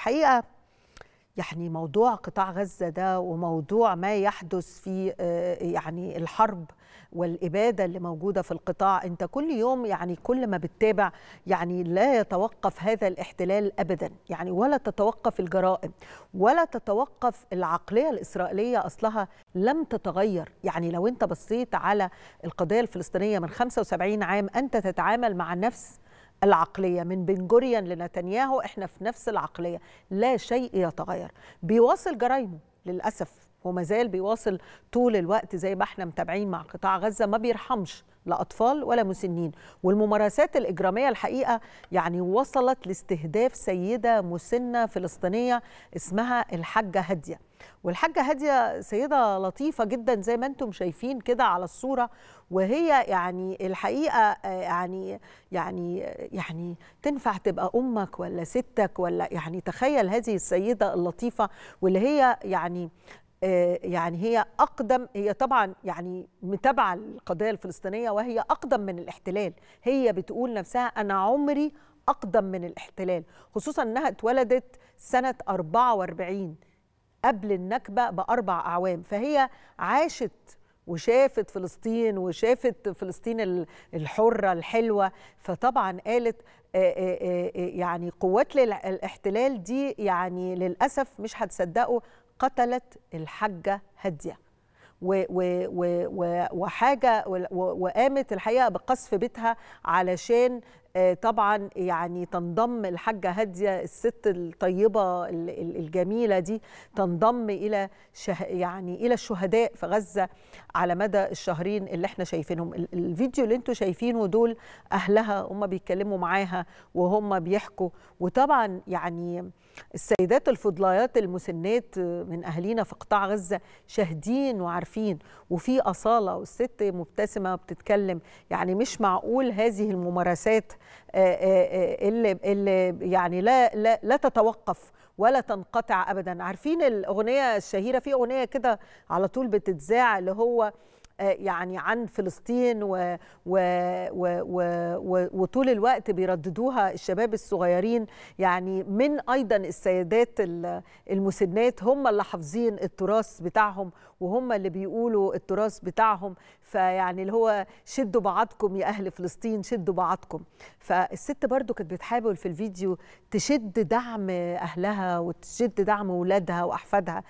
الحقيقه يعني موضوع قطاع غزه ده وموضوع ما يحدث في آه، يعني الحرب والاباده اللي موجوده في القطاع انت كل يوم يعني كل ما بتتابع يعني لا يتوقف هذا الاحتلال ابدا يعني ولا تتوقف الجرائم ولا تتوقف العقليه الاسرائيليه اصلها لم تتغير يعني لو انت بصيت على القضيه الفلسطينيه من 75 عام انت تتعامل مع نفس العقلية من بن جوريان لنتنياهو احنا في نفس العقلية لا شيء يتغير بيواصل جرايمه للأسف وما زال بيواصل طول الوقت زي ما احنا متابعين مع قطاع غزه ما بيرحمش لا اطفال ولا مسنين والممارسات الاجراميه الحقيقه يعني وصلت لاستهداف سيده مسنه فلسطينيه اسمها الحاجه هاديه والحاجه هاديه سيده لطيفه جدا زي ما انتم شايفين كده على الصوره وهي يعني الحقيقه يعني يعني يعني تنفع تبقى امك ولا ستك ولا يعني تخيل هذه السيده اللطيفه واللي هي يعني آه، يعني هي اقدم هي طبعا يعني متابعه القضيه الفلسطينيه وهي اقدم من الاحتلال هي بتقول نفسها انا عمري اقدم من الاحتلال خصوصا انها اتولدت سنه 44 قبل النكبه باربع اعوام فهي عاشت وشافت فلسطين وشافت فلسطين الحره الحلوه فطبعا قالت آه، آه، يعني قوات الاحتلال دي يعني للاسف مش هتصدقوا قتلت الحجة هدية و و و وحاجة وقامت الحقيقة بقصف بيتها علشان آه، طبعا يعني تنضم الحاجة هادية الست الطيبة الجميلة دي تنضم إلى شه يعني إلى الشهداء في غزة على مدى الشهرين اللي احنا شايفينهم الفيديو اللي انتوا شايفينه دول أهلها هم بيتكلموا معاها وهم بيحكوا وطبعا يعني السيدات الفضلايات المسنات من أهلينا في قطاع غزة شاهدين وعارفين وفي أصالة والست مبتسمة بتتكلم يعني مش معقول هذه الممارسات آه، آه، آه، اللي اللي يعني لا لا لا تتوقف ولا تنقطع ابدا عارفين الاغنيه الشهيره في اغنيه كده على طول بتتذاع اللي هو يعني عن فلسطين و و و و وطول الوقت بيرددوها الشباب الصغيرين يعني من ايضا السيدات المسنات هم اللي حافظين التراث بتاعهم وهم اللي بيقولوا التراث بتاعهم فيعني اللي هو شدوا بعضكم يا اهل فلسطين شدوا بعضكم فالست برضو كانت بتحاول في الفيديو تشد دعم اهلها وتشد دعم اولادها واحفادها